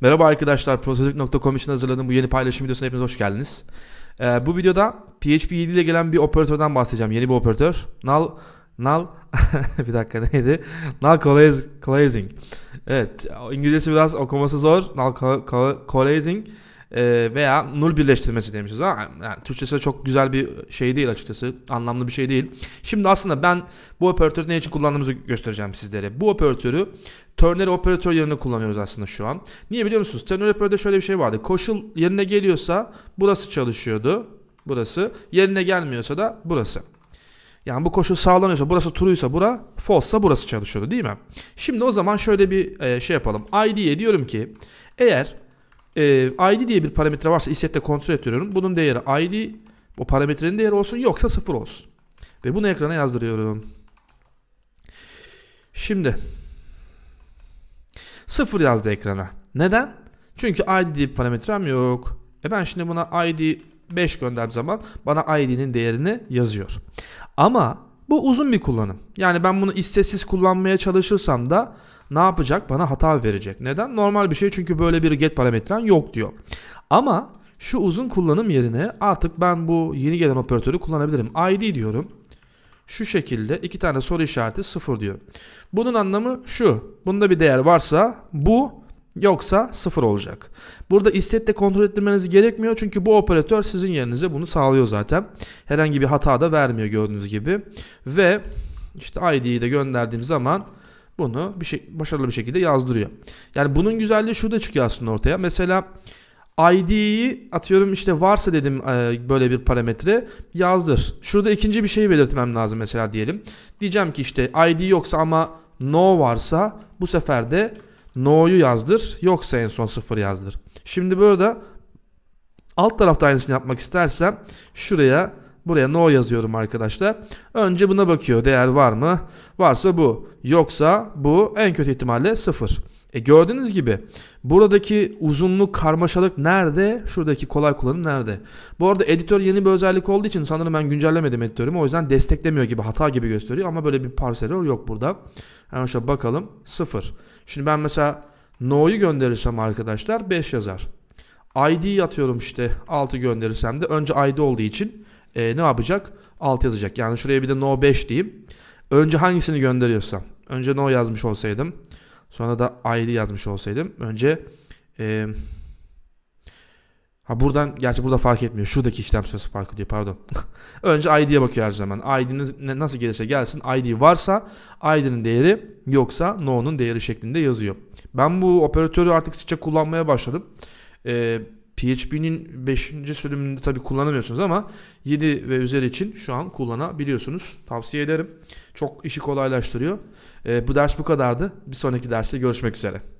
Merhaba arkadaşlar, prototek.com için hazırladığım bu yeni paylaşım videosuna hepiniz hoş geldiniz. Ee, bu videoda PHP 7 ile gelen bir operatörden bahsedeceğim. Yeni bir operatör. Null, null, bir dakika neydi? Null collazing. Evet, İngilizcesi biraz okuması zor. Null collazing. Ee, veya nul birleştirmesi demişiz ama yani Türkçesi çok güzel bir şey değil açıkçası. Anlamlı bir şey değil. Şimdi aslında ben bu operatörü ne için kullandığımızı göstereceğim sizlere. Bu operatörü ternary operatör yerine kullanıyoruz aslında şu an. Niye biliyor musunuz? Ternary operatörde şöyle bir şey vardı. Koşul yerine geliyorsa burası çalışıyordu. Burası. Yerine gelmiyorsa da burası. Yani bu koşul sağlanıyorsa, burası true'ysa bura, false'sa burası çalışıyordu değil mi? Şimdi o zaman şöyle bir e, şey yapalım. ID'ye diyorum ki eğer e, ee, id diye bir parametre varsa isette kontrol ettiriyorum. Bunun değeri id o parametrenin değeri olsun yoksa sıfır olsun. Ve bunu ekrana yazdırıyorum. Şimdi sıfır yazdı ekrana. Neden? Çünkü id diye bir parametrem yok. E ben şimdi buna id 5 gönderdiğim zaman bana id'nin değerini yazıyor. Ama bu uzun bir kullanım. Yani ben bunu istesiz kullanmaya çalışırsam da ne yapacak? Bana hata verecek. Neden? Normal bir şey çünkü böyle bir get parametren yok diyor. Ama şu uzun kullanım yerine artık ben bu yeni gelen operatörü kullanabilirim. ID diyorum. Şu şekilde iki tane soru işareti sıfır diyor. Bunun anlamı şu. Bunda bir değer varsa bu Yoksa sıfır olacak. Burada istek kontrol ettirmeniz gerekmiyor. Çünkü bu operatör sizin yerinize bunu sağlıyor zaten. Herhangi bir hata da vermiyor gördüğünüz gibi. Ve işte ID'yi de gönderdiğim zaman bunu bir şey, başarılı bir şekilde yazdırıyor. Yani bunun güzelliği şurada çıkıyor aslında ortaya. Mesela ID'yi atıyorum işte varsa dedim e, böyle bir parametre yazdır. Şurada ikinci bir şeyi belirtmem lazım mesela diyelim. Diyeceğim ki işte ID yoksa ama no varsa bu sefer de no'yu yazdır. Yoksa en son 0 yazdır. Şimdi burada alt tarafta aynısını yapmak istersem şuraya buraya no yazıyorum arkadaşlar. Önce buna bakıyor. Değer var mı? Varsa bu. Yoksa bu en kötü ihtimalle 0. E gördüğünüz gibi buradaki uzunluk, karmaşalık nerede? Şuradaki kolay kullanım nerede? Bu arada editör yeni bir özellik olduğu için sanırım ben güncellemedim editörümü. O yüzden desteklemiyor gibi, hata gibi gösteriyor ama böyle bir parseler yok burada. Hemen şöyle bakalım. sıfır. Şimdi ben mesela no'yu gönderirsem arkadaşlar 5 yazar. ID atıyorum işte 6 gönderirsem de önce ID olduğu için e, ne yapacak? 6 yazacak. Yani şuraya bir de no 5 diyeyim. Önce hangisini gönderiyorsam. Önce no yazmış olsaydım. Sonra da id yazmış olsaydım. Önce e, ha buradan gerçi burada fark etmiyor. Şuradaki işlem sırası fark ediyor pardon. Önce id'ye bakıyor her zaman. ID'niz nasıl gelirse gelsin id varsa id'nin değeri yoksa no'nun değeri şeklinde yazıyor. Ben bu operatörü artık sıkça kullanmaya başladım. Eee PHP'nin 5. sürümünde tabi kullanamıyorsunuz ama 7 ve üzeri için şu an kullanabiliyorsunuz. Tavsiye ederim. Çok işi kolaylaştırıyor. E, bu ders bu kadardı. Bir sonraki derste görüşmek üzere.